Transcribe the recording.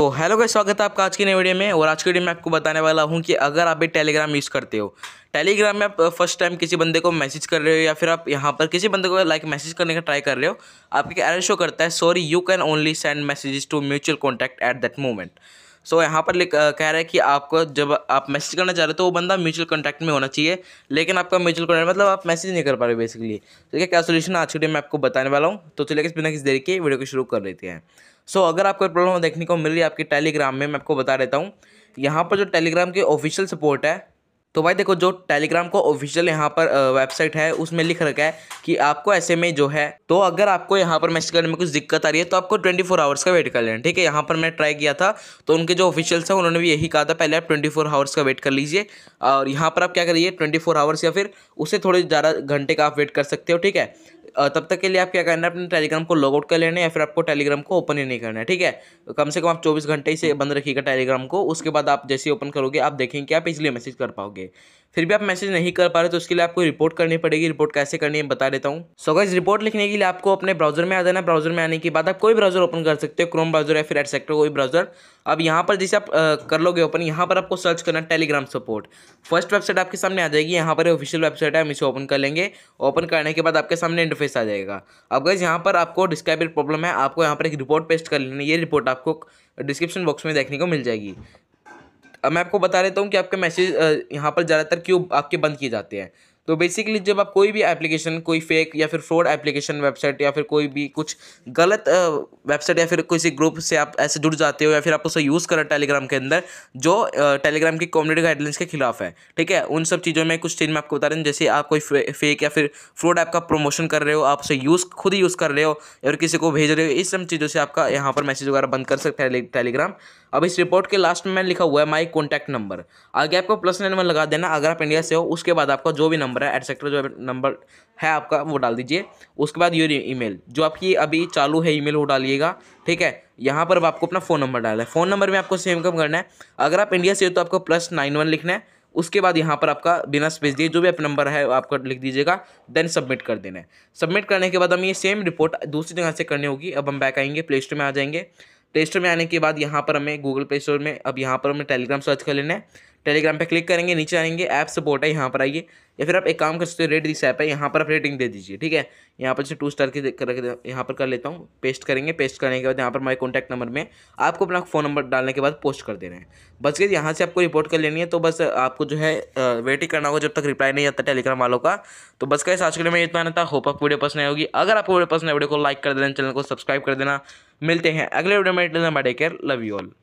तो हेलो का स्वागत है आपका आज की नई वीडियो में और आज की वीडियो में आपको बताने वाला हूँ कि अगर आप भी टेलीग्राम यूज़ करते हो टेलीग्राम में आप फर्स्ट टाइम किसी बंदे को मैसेज कर रहे हो या फिर आप यहाँ पर किसी बंदे को लाइक मैसेज करने का ट्राई कर रहे हो आपके एरर शो करता है sorry you can only send messages to mutual contact at that moment so यहाँ पर कह रहा है कि आपको जब आप मैसेज करना चाह रहे हो तो वो बंदा म्यूचुअल कॉन्टैक्ट में होना चाहिए लेकिन आपका म्यूचुअल कॉन्टैक्ट मतलब आप मैसेज नहीं कर पा रहे बेसिकली ठीक है क्या सोल्यूशन आज के डे मैं आपको बताने वाला हूँ तो चलिए बिना किसी देर के वीडियो को शुरू कर लेते हैं सो so, अगर आपको प्रॉब्लम देखने को मिल रही है आपके टेलीग्राम में मैं आपको बता देता हूँ यहाँ पर जो टेलीग्राम के ऑफिशियल सपोर्ट है तो भाई देखो जो टेलीग्राम को ऑफिशियल यहाँ पर वेबसाइट है उसमें लिख रखा है कि आपको ऐसे में जो है तो अगर आपको यहाँ पर मैसेज करने में कुछ दिक्कत आ रही है तो आपको ट्वेंटी फोर आवर्स का वेट कर लेना ठीक है यहाँ पर मैं ट्राई किया था तो उनके जो ऑफिशियल्स हैं उन्होंने भी यही कहा था पहले आप ट्वेंटी फोर आवर्स का वेट कर लीजिए और यहाँ पर आप क्या करिए ट्वेंटी फोर आवर्स या फिर उससे थोड़े ज़्यादा घंटे का आप वेट कर सकते हो ठीक है तब तक के लिए आप क्या करना है अपने टेलीग्राम को लॉगआउट कर लेना है या फिर आपको टेलीग्राम को ओपन ही नहीं करना है ठीक है कम से कम आप चौबीस घंटे ही से बंद रखिएगा टेलीग्राम को उसके बाद आप जैसे ओपन करोगे आप देखेंगे आप इसलिए मैसेज कर पाओगे फिर भी आप मैसेज नहीं कर पा रहे तो उसके लिए आपको रिपोर्ट करनी पड़ेगी रिपोर्ट कैसे करनी है बता देता हूँ सो गाइज रिपोर्ट लिखने के लिए आपको अपने ब्राउजर में आ जाना ब्राउजर में आने के बाद आप कोई ब्राउजर ओपन कर सकते हो क्रोम ब्राउजर या फिर सेक्टर कोई ब्राउजर अब यहाँ पर जैसे आप कर लोगे ओपन यहाँ पर आपको सर्च करना टेलीग्राम सपोर्ट फर्स्ट वेबसाइट आपके सामने आ जाएगी यहाँ पर ऑफिशियल वेबसाइट है हम इसे ओपन कर लेंगे ओपन करने के बाद आपके सामने इंटरफेस आ जाएगा अब गाइज यहाँ पर आपको डिस्क्राइबर प्रॉब्लम है आपको यहाँ पर एक रिपोर्ट पेस्ट कर लेनी ये रिपोर्ट आपको डिस्क्रिप्शन बॉक्स में देखने को मिल जाएगी मैं आपको बता देता हूँ कि आपके मैसेज यहाँ पर ज़्यादातर क्यों आपके बंद किए जाते हैं तो बेसिकली जब आप कोई भी एप्लीकेशन कोई फेक या फिर फ्रॉड एप्लीकेशन वेबसाइट या फिर कोई भी कुछ गलत वेबसाइट या फिर किसी ग्रुप से आप ऐसे जुड़ जाते हो या फिर आप उसे यूज़ करें टेलीग्राम के अंदर जो टेलीग्राम की कम्युनिटी गाइडलाइंस के खिलाफ है ठीक है उन सब चीज़ों में कुछ चीज़ मैं आपको बता रहा हूँ जैसे आप कोई फेक या फिर फ्रॉड ऐप का प्रमोशन कर रहे हो आप उसे यूज़ खुद ही यूज़ कर रहे हो या किसी को भेज रहे हो इस सब चीज़ों से आपका यहाँ पर मैसेज वगैरह बंद कर सकते हैं टेलीग्राम अब इस रिपोर्ट के लास्ट में लिखा हुआ है माई कॉन्टैक्ट नंबर आगे आपको प्लस नाइन वन लगा देना अगर आप इंडिया से हो उसके बाद आपका जो भी नंबर है एडसेक्टर जो नंबर है आपका वो डाल दीजिए उसके बाद योर ईमेल जो आपकी अभी चालू है ईमेल वो डालिएगा ठीक है यहाँ पर आपको अपना फ़ोन नंबर डालना है फ़ोन नंबर में आपको सेम कम करना है अगर आप इंडिया से हो तो आपको प्लस नाइन वन लिखना है उसके बाद यहाँ पर आपका बिना स्पेस दिए जो भी आप नंबर है आपका लिख दीजिएगा देन सबमिट कर देना है सबमिट करने के बाद हमें ये सेम रिपोर्ट दूसरी जगह से करनी होगी अब हम बैक आएंगे प्ले स्टोर में आ जाएंगे प्ले स्टोर में आने के बाद यहाँ पर हमें गूगल प्ले स्टोर में अब यहाँ पर हमें टेलीग्राम सर्च कर लेना है टेलीग्राम पे क्लिक करेंगे नीचे आएंगे ऐप सपोर्ट है यहाँ पर आइए या फिर आप एक काम कर सकते हो रेड दिस ऐप है यहाँ पर आप रेटिंग दे दीजिए ठीक है यहाँ पर टू स्टार की रख यहाँ पर कर लेता हूँ पेस्ट करेंगे पेस्ट करने के बाद यहाँ पर माय कॉन्टैक्ट नंबर में आपको अपना फ़ोन नंबर डालने के बाद पोस्ट कर देना है बस गए यहाँ से आपको रिपोर्ट कर लेनी है तो बस आपको जो है वेट ही करना होगा जब तक रिप्लाई नहीं आता टेलीग्राम वालों का तो बस कैसे आज के लिए मैं इतना था होप आप वीडियो पसंद नहीं अगर आपको वीडियो पसंद है वीडियो को लाइक कर देना चैनल को सब्सक्राइब कर देना मिलते हैं अगले वीडियो में लव यू ऑल